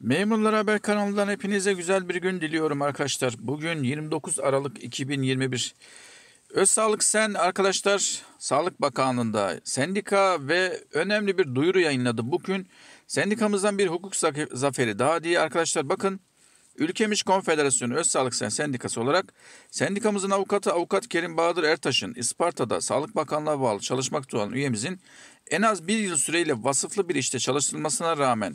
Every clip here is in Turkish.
Memurlar Haber kanalından hepinize güzel bir gün diliyorum arkadaşlar. Bugün 29 Aralık 2021. Öz Sağlık Sen arkadaşlar Sağlık Bakanlığı'nda sendika ve önemli bir duyuru yayınladı. Bugün sendikamızdan bir hukuk zaferi daha diye arkadaşlar bakın. Ülkemiz Konfederasyonu Öz Sağlık Sen Sendikası olarak sendikamızın avukatı Avukat Kerim Bahadır Ertaş'ın Isparta'da Sağlık Bakanlığı'na bağlı çalışmakta olan üyemizin en az bir yıl süreyle vasıflı bir işte çalıştırılmasına rağmen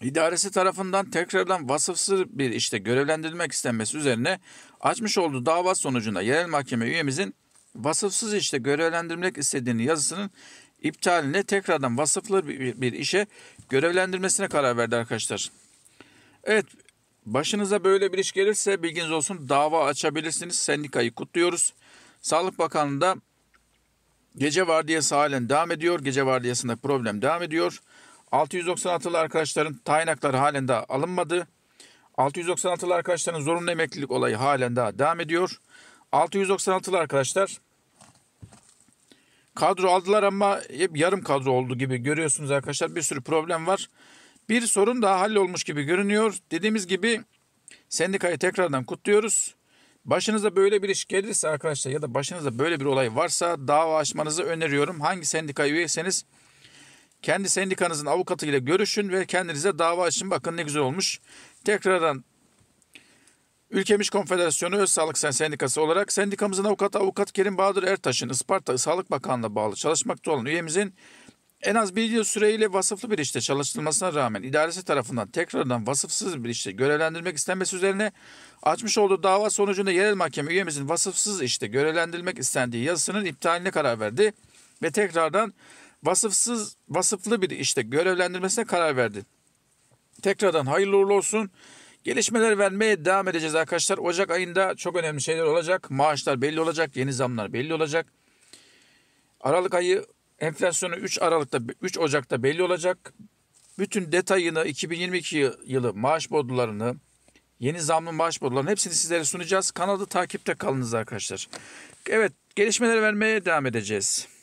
İdaresi tarafından tekrardan vasıfsız bir işte görevlendirilmek istenmesi üzerine açmış olduğu dava sonucunda yerel mahkeme üyemizin vasıfsız işte görevlendirilmek istediğini yazısının iptaline tekrardan vasıflı bir, bir işe görevlendirmesine karar verdi arkadaşlar. Evet başınıza böyle bir iş gelirse bilginiz olsun dava açabilirsiniz. Sendikayı kutluyoruz. Sağlık Bakanlığı'nda gece vardiyası halen devam ediyor. Gece vardiyasında problem devam ediyor. 696'lı arkadaşların tayinakları halen daha alınmadı. 696'lı arkadaşların zorunlu emeklilik olayı halen daha devam ediyor. 696'lı arkadaşlar kadro aldılar ama hep yarım kadro oldu gibi görüyorsunuz arkadaşlar. Bir sürü problem var. Bir sorun daha hallolmuş gibi görünüyor. Dediğimiz gibi sendikayı tekrardan kutluyoruz. Başınıza böyle bir iş gelirse arkadaşlar ya da başınıza böyle bir olay varsa dava açmanızı öneriyorum. Hangi sendikaya üyeyseniz kendi sendikanızın avukatıyla görüşün ve kendinize dava açın. Bakın ne güzel olmuş. Tekrardan Ülkemiz Konfederasyonu Öz Sağlık Sendikası olarak sendikamızın avukatı Avukat Kerim Bahadır Ertaş'ın Isparta Sağlık Bakanlığı'na bağlı çalışmakta olan üyemizin en az bir yıl süreyle vasıflı bir işte çalıştırılmasına rağmen idaresi tarafından tekrardan vasıfsız bir işte görevlendirmek istenmesi üzerine açmış olduğu dava sonucunda yerel mahkeme üyemizin vasıfsız işte görevlendirilmek istendiği yazısının iptaline karar verdi ve tekrardan vasıfsız, vasıflı bir işte görevlendirmesine karar verdi. Tekrardan hayırlı uğurlu olsun. Gelişmeler vermeye devam edeceğiz arkadaşlar. Ocak ayında çok önemli şeyler olacak. Maaşlar belli olacak, yeni zamlar belli olacak. Aralık ayı enflasyonu 3 Aralık'ta 3 Ocak'ta belli olacak. Bütün detayını 2022 yılı maaş bodlarını, yeni zamlı maaş bodlarını hepsini sizlere sunacağız. Kanalda takipte kalınız arkadaşlar. Evet, gelişmeler vermeye devam edeceğiz.